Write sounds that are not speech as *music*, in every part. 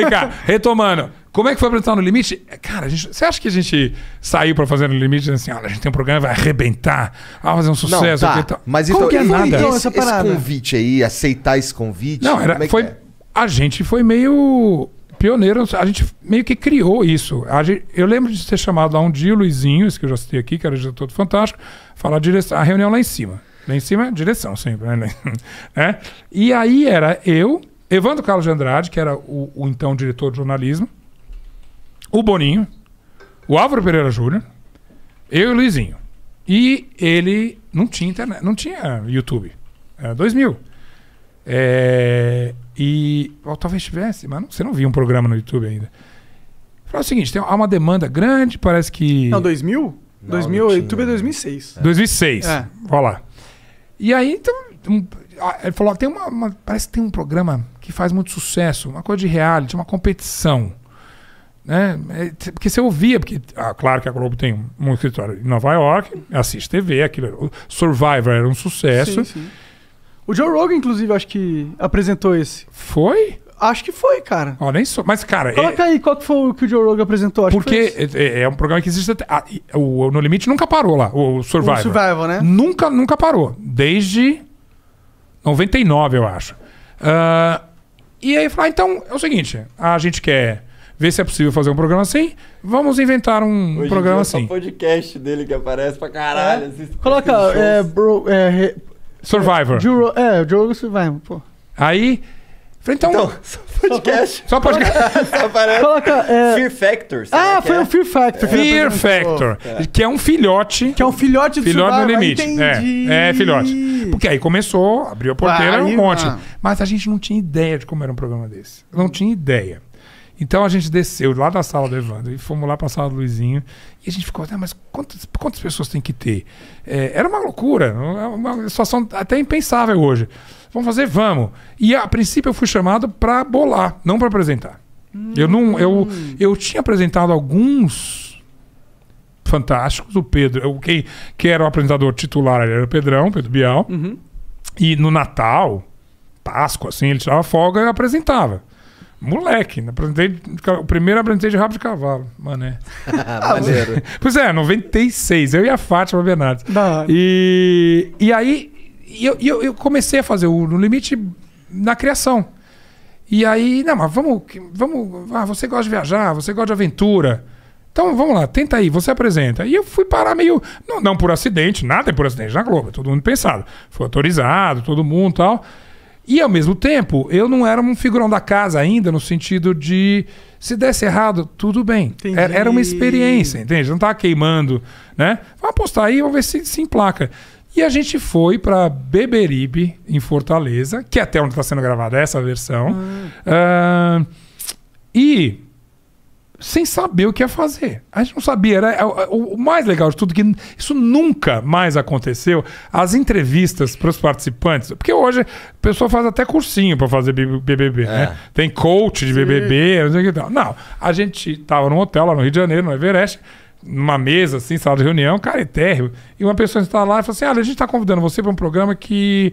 Vem cá, retomando. Como é que foi apresentar no limite? Cara, gente, você acha que a gente saiu pra fazer no limite assim, olha, a gente tem um programa, vai arrebentar, vai fazer um sucesso não, tá. Mas então, que é nada? Esse, então, esse, esse, convite aí, aceitar esse convite. Não, era, é foi. É? A gente foi meio pioneiro, a gente meio que criou isso. Gente, eu lembro de ser chamado lá um dia o Luizinho, esse que eu já citei aqui, que era diretor do Fantástico, falar a, direção, a reunião lá em cima. Lá em cima, é direção sempre, né? *laughs* né? E aí era eu, Evandro Carlos de Andrade, que era o, o então diretor de jornalismo, o Boninho, o Álvaro Pereira Júnior, eu e o Luizinho. E ele não tinha internet, não tinha YouTube. Era é, 2000. É, e ou, talvez tivesse, mas não, você não via um programa no YouTube ainda. Falava é o seguinte, tem, há uma demanda grande, parece que... Não, 2000? Não, 2000, não YouTube é 2006. É. 2006, é. lá. E aí, então, ah, ele falou: tem uma, uma, Parece que tem um programa que faz muito sucesso, uma coisa de reality, uma competição. Né? É, porque você ouvia, porque, ah, claro que a Globo tem um escritório em Nova York, assiste TV, aquilo. Survivor era um sucesso. Sim, sim. O Joe Rogan, inclusive, acho que apresentou esse. Foi? Acho que foi, cara. Ó, nem sou. Mas, cara. Coloca é... aí qual que foi o que o Joe Rogan apresentou. Acho Porque é, é, é, um programa que existe. Até... Ah, o No Limite nunca parou lá, o Survival. O Survival, né? Nunca, nunca parou. Desde 99, eu acho. Uh, e aí falar, ah, então, é o seguinte, a gente quer ver se é possível fazer um programa assim, vamos inventar um Hoje programa é assim. É o podcast dele que aparece pra caralho. É. Coloca, é, bro, é, re, Survivor. É, Juro, é, jogo Survivor, pô. Aí, falei, então... então só podcast. Só podcast. *laughs* só aparece. Coloca, é, Fear Factor. Ah, foi o Fear Factor. Fear Factor, que é um filhote. Que é um filhote do filhote Survivor. Filhote no limite. Entendi. é filhote. Porque aí começou, abriu a porteira aí, um monte. Mano. Ah. Mas a gente não tinha ideia de como era um programa desse. Não tinha ideia. Então a gente desceu lá da sala do Evandro e fomos lá para a sala do Luizinho. E a gente ficou, ah, mas quantas, quantas pessoas tem que ter? É, era uma loucura, uma situação até impensável hoje. Vamos fazer? Vamos. E a princípio eu fui chamado para bolar, não para apresentar. Hum. Eu não, eu, hum. eu tinha apresentado alguns fantásticos. O Pedro, quem, que era o apresentador titular era o Pedrão, Pedro Bial. Uhum. E no Natal, Páscoa, assim, ele tirava folga e apresentava. Moleque, apresentei, o primeiro apresentei de rabo de cavalo, mané. *laughs* *laughs* pois é, 96, eu e a Fátima Bernardes. E, e aí eu, eu, eu, comecei a fazer o No Limite na criação. E aí, não, mas vamos, vamos ah, você gosta de viajar, você gosta de aventura. Então vamos lá, tenta aí, você apresenta. E eu fui parar meio. Não, não por acidente, nada é por acidente na Globo, é todo mundo pensado. Foi autorizado, todo mundo tal. E ao mesmo tempo, eu não era um figurão da casa ainda, no sentido de se desse errado, tudo bem. Entendi. Era, uma experiência, entende? Não tava tá queimando, né? Vamos apostar aí, vamos ver se se emplaca. E a gente foi para Beberibe, em Fortaleza, que é até onde está sendo gravada essa versão. Ah. Uh, e sem saber o que ia fazer. A gente não sabia. Era, é é o, o mais legal de tudo que isso nunca mais aconteceu. As entrevistas para os participantes, porque hoje a pessoa faz até cursinho para fazer BBB, é. né? Tem coach de Sim. BBB, não sei o que tal. Não, a gente tava num hotel lá no Rio de Janeiro, no Everest, numa mesa, assim, sala de reunião, cara, é térreo. E uma pessoa está lá e fala assim: olha, ah, a gente está convidando você para um programa que.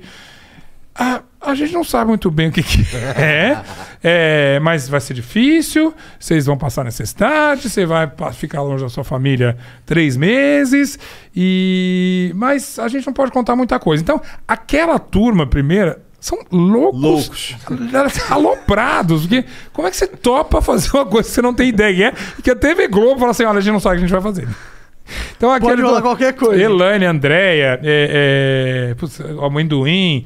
Ah, a gente não sabe muito bem o que, que *laughs* é, é, mas vai ser difícil. Vocês vão passar necessidade, você vai ficar longe da sua família três meses. E mas a gente não pode contar muita coisa. Então, aquela turma primeira são loucos, loucos. aloprados. Porque como é que você topa fazer uma coisa que você não tem ideia que é? Que a TV Globo fala assim: olha, a gente não sabe o que a gente vai fazer. Então, aquele Pode falar do... qualquer coisa. Elane, Andréia, é, é, amendoim,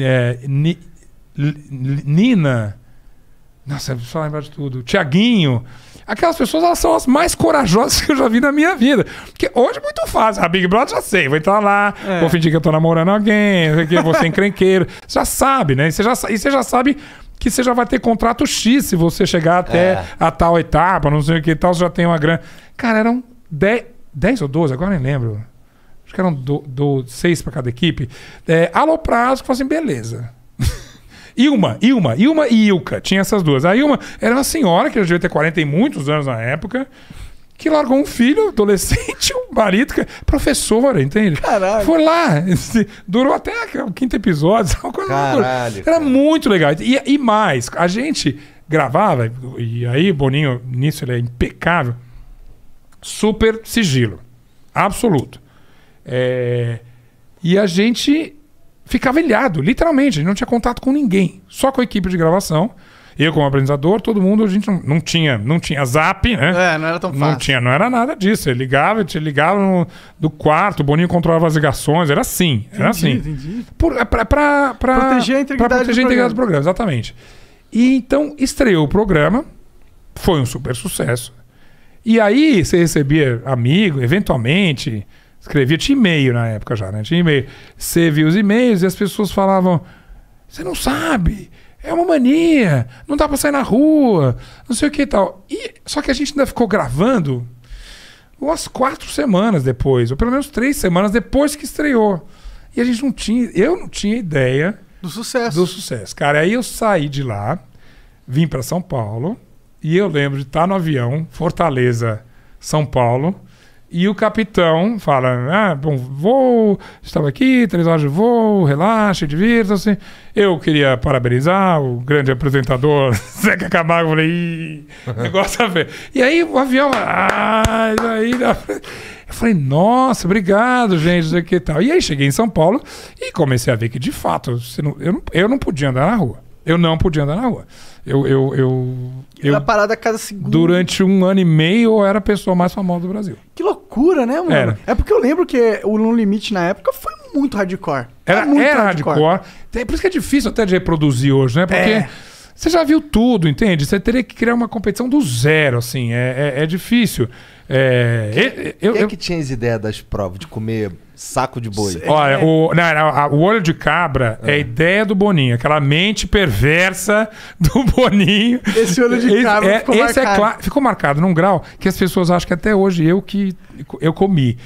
é, ni, Nina. Nossa, eu é só lembrar de tudo. Tiaguinho. Aquelas pessoas elas são as mais corajosas *laughs* que eu já vi na minha vida. Porque hoje é muito fácil. A ah, Big Brother já sei. Vou entrar lá, é. vou fingir que eu tô namorando alguém, que vou ser encrenqueiro. Você *laughs* já sabe, né? E você já, e você já sabe que você já vai ter contrato X se você chegar até é. a tal etapa, não sei o que e tal. Você já tem uma grana. Cara, eram 10 10 ou 12, agora nem lembro. Acho que eram do, seis para cada equipe. É, Aloprazo, que falou assim, beleza. *laughs* Ilma, Ilma, Ilma e Ilka. Tinha essas duas. A Ilma era uma senhora, que já devia ter 40 e muitos anos na época, que largou um filho, adolescente, *laughs* um marido, que... É professora, entende? Caralho. Foi lá. *laughs* Durou até o quinto episódio. Caralho, era muito legal. E, e mais, a gente gravava, e aí Boninho, nisso ele é impecável super sigilo. Absoluto. É... E a gente ficava ilhado, literalmente. A gente não tinha contato com ninguém. Só com a equipe de gravação. Eu como apresentador, todo mundo, a gente não, não tinha, não tinha zap, né? É, não era tão fácil. Não tinha, não era nada disso. Ele ligava, te ligava no, do quarto, o Boninho controlava as ligações, era assim, era assim. Entendi. Por, é pra, pra, pra, proteger a integridade, do, programa. do programa, exatamente. E então estreou o programa, foi um super sucesso. E aí você recebia amigo, eventualmente, escrevia, tinha e-mail na época já, né? Tinha e-mail. Você via os e-mails e as pessoas falavam: você não sabe, é uma mania, não dá pra sair na rua, não sei o que e tal. E, só que a gente ainda ficou gravando umas quatro semanas depois, ou pelo menos três semanas depois que estreou. E a gente não tinha, eu não tinha ideia do sucesso. Do sucesso. Cara, aí eu saí de lá, vim para São Paulo e eu lembro de estar no avião, Fortaleza, São Paulo, e o capitão fala: Ah, bom vou estava aqui, três horas de voo, relaxe, divirta-se. Eu queria parabenizar o grande apresentador *laughs* Zeca Camargo. Falei: Ih, negócio a ver. E aí o avião, ah, isso aí. Eu falei, nossa, obrigado, gente, isso aqui e tal. E aí cheguei em São Paulo e comecei a ver que, de fato, não, eu, não, eu não podia andar na rua. Eu não podia andar na rua. Eu, eu, eu, eu parada a cada segundo. Durante um ano e meio eu era a pessoa mais famosa do Brasil. Que loucura, né, mano? Era. É porque eu lembro que o No Limite na época foi muito hardcore. Era, era muito era hardcore. hardcore. por isso que é difícil até de reproduzir hoje, né? Porque é. você já viu tudo, entende? Você teria que criar uma competição do zero, assim. É, é, é difícil. É, Quem, é eu, eu, é que tinha as ideias das provas de comer Saco de boi. Olha, é. o, não, a, o olho de cabra é. é. a ideia do Boninho, aquela mente perversa do *laughs* Boninho. Esse olho de cabra é, esse, ficou é, marcado. É ficou marcado num grau que as pessoas acham que até hoje eu que eu comi.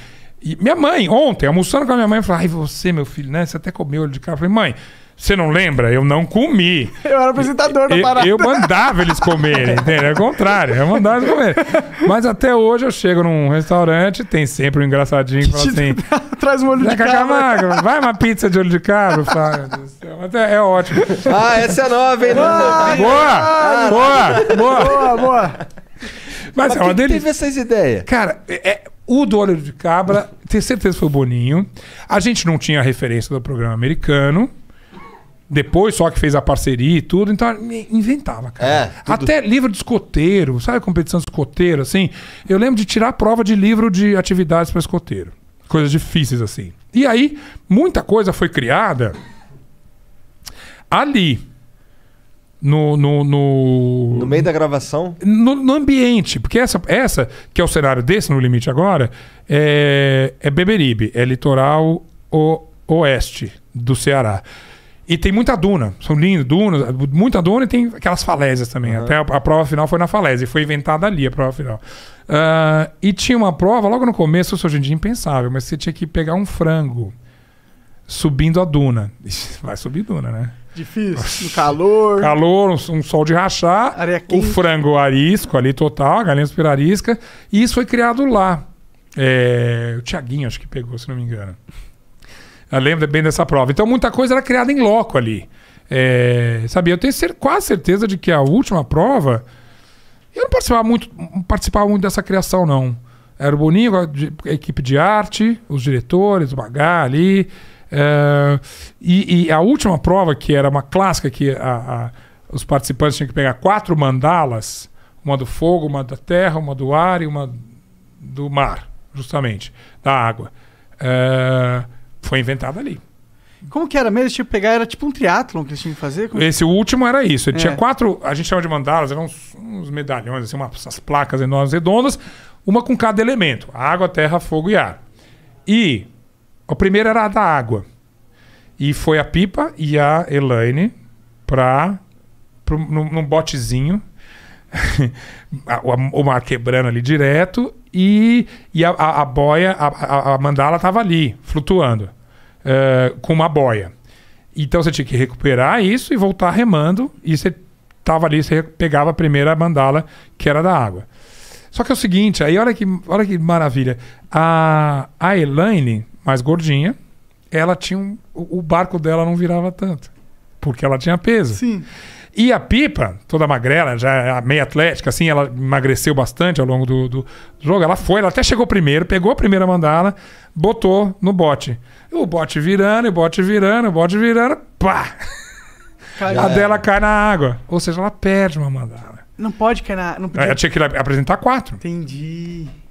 E minha mãe, ontem, almoçando com a minha mãe, falou: Ai, você, meu filho, né? Você até comeu olho de cabra. Eu falei, mãe. Você não lembra? Eu não comi. Eu era apresentador da parada. Eu, mandava eles comerem, *laughs* entendeu? É o contrário, eu mandava eles comerem. Mas até hoje eu chego num restaurante, tem sempre um engraçadinho que fala assim... *laughs* Traz um olho de cabra. Vai uma pizza de olho de cabra, Flávio. É, é ótimo. Ah, essa é nova, hein? Ah, boa, boa, boa, boa, boa. Mas, Mas é uma delícia. teve essas ideias? Cara, é, é o do óleo de cabra, tenho certeza foi o Boninho. A gente não tinha referência do programa americano. Depois só que fez a parceria e tudo, então inventava, cara. É, Até livro de escoteiro, sabe competição de escoteiro, assim? Eu lembro de tirar prova de livro de atividades para escoteiro. Coisas difíceis, assim. E aí, muita coisa foi criada ali. No, no, no, no meio da gravação? No, no, ambiente. Porque essa, essa, que é o cenário desse, no limite agora, é, é Beberibe, é litoral o, oeste do Ceará. E tem muita duna. São lindos, dunas, muita duna e tem aquelas falésias também. Uhum. Até a, a, prova final foi na falésia. Foi inventada ali a prova final. Uh, e tinha uma prova, logo no começo, hoje em dia impensável, mas você tinha que pegar um frango subindo a duna. Vai subir duna, né? Difícil. No calor. Calor, um, um, sol de rachar. O frango arisco ali total, a galinha super arisca. E isso foi criado lá. É, o Tiaguinho, acho que pegou, se não me engano. Ah, lembra lembro bem dessa prova. Então muita coisa era criada em loco ali. É, sabia? Eu tenho cer quase certeza de que a última prova. Eu não participava muito, não participava muito dessa criação, não. Era o Boninho, a, equipe de arte, os diretores, o Bagá ali. É, e, e, a última prova, que era uma clássica, que a, a, os participantes tinham que pegar quatro mandalas: uma do fogo, uma da terra, uma do ar e uma do mar, justamente, da água. É, foi inventado ali. Como que era mesmo? Eles tinham que pegar, era tipo um triatlon que eles tinham que fazer? Como... Esse último era isso. Ele é. tinha quatro, a gente chama de mandalas, eram uns, uns medalhões, assim, umas, placas enormes, redondas, uma com cada elemento: água, terra, fogo e ar. E o primeiro era a da água. E foi a Pipa e a Elaine para num, num botezinho. *laughs* o mar quebrando ali direto e, e a, a, a boia, a, a, mandala estava ali, flutuando, uh, com uma boia. Então você tinha que recuperar isso e voltar remando, e você estava ali, você pegava a primeira mandala, que era da água. Só que é o seguinte, aí olha que, olha que maravilha. A, a Elaine, mais gordinha, ela tinha um, o barco dela não virava tanto, porque ela tinha peso. Sim. E a Pipa, toda magrela, já é meio atlética, assim, ela emagreceu bastante ao longo do, do jogo. Ela foi, ela até chegou primeiro, pegou a primeira mandala, botou no bote. O bote virando, o bote virando, o bote virando, pá! A dela cai na água. Ou seja, ela perde uma mandala. Não pode cair na. Não é, podia... Ela tinha que apresentar quatro. Entendi.